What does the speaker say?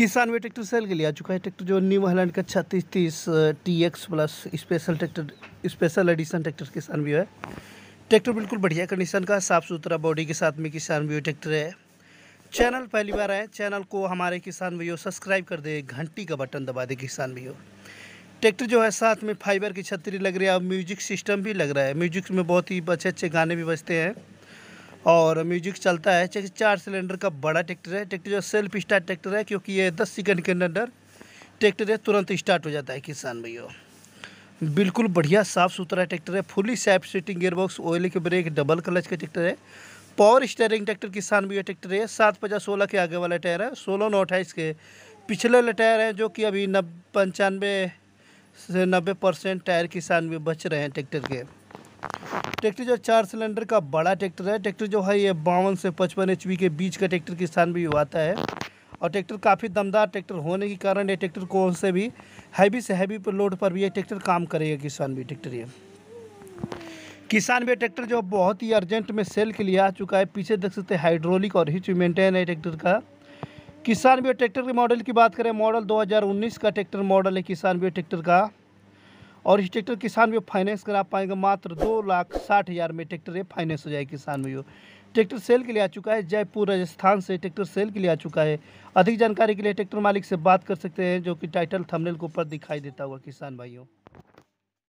किसान में tractor cell के लिए आ चुका है ट्रैक्टर जो न्यू हलैंड का छत्तीस तीस T X plus special tractor special edition tractor किसान भी है ट्रैक्टर बिल्कुल बढ़िया कंडीशन का साफ़ सुथरा बॉडी के साथ में किसान भी ट्रैक्टर है चैनल पहली बार आए चैनल को हमारे किसान भैया सब्सक्राइब कर दे घंटी का बटन दबा दे किसान भैया ट्रैक्टर जो है साथ में फाइबर की छतरी लग रही है और म्यूजिक सिस्टम भी लग रहा है म्यूजिक में बहुत ही अच्छे अच्छे गाने भी बजते हैं और म्यूजिक चलता है चार सिलेंडर का बड़ा ट्रैक्टर है ट्रैक्टर जो सेल्फ स्टार्ट ट्रैक्टर है क्योंकि ये दस सेकेंड के अंदर ट्रैक्टर है तुरंत स्टार्ट हो जाता है किसान भैया बिल्कुल बढ़िया साफ़ सुथरा ट्रैक्टर है fully safe seating gearbox oil के ब्रेक डबल क्लच का ट्रैक्टर है पावर स्टेयरिंग ट्रैक्टर किसान भी ट्रैक्टर है सात पचास सोलह के आगे वाला टायर है सोलह नौ अट्ठाईस के पिछले वाले टायर हैं जो कि अभी नब पंचानवे से नब्बे परसेंट टायर किसान भी बच रहे हैं ट्रैक्टर के ट्रैक्टर जो चार सिलेंडर का बड़ा ट्रैक्टर है ट्रैक्टर जो है ये बावन से पचपन एच के बीच का ट्रैक्टर किसान भी आता है और ट्रैक्टर काफ़ी दमदार ट्रैक्टर होने के कारण ये ट्रैक्टर कौन से भी हैवी से हैवी पर लोड पर भी ये ट्रैक्टर काम करेगा किसान भी ट्रैक्टर ये किसान भी ट्रैक्टर जो बहुत ही अर्जेंट में सेल के लिए आ चुका है पीछे देख सकते हैं हाइड्रोलिक और हिच मेंटेन है ट्रैक्टर का किसान भी ट्रैक्टर के मॉडल की बात करें मॉडल 2019 का ट्रैक्टर मॉडल है किसान भी ट्रैक्टर का और इस ट्रैक्टर किसान भी फाइनेंस करा पाएंगे मात्र दो लाख साठ हज़ार में ट्रैक्टर ये फाइनेंस हो जाए किसान भी ट्रैक्टर सेल के लिए आ चुका है जयपुर राजस्थान से ट्रैक्टर सेल के लिए आ चुका है अधिक जानकारी के लिए ट्रैक्टर मालिक से बात कर सकते हैं जो कि टाइटल थंबनेल के ऊपर दिखाई देता हुआ किसान भाइयों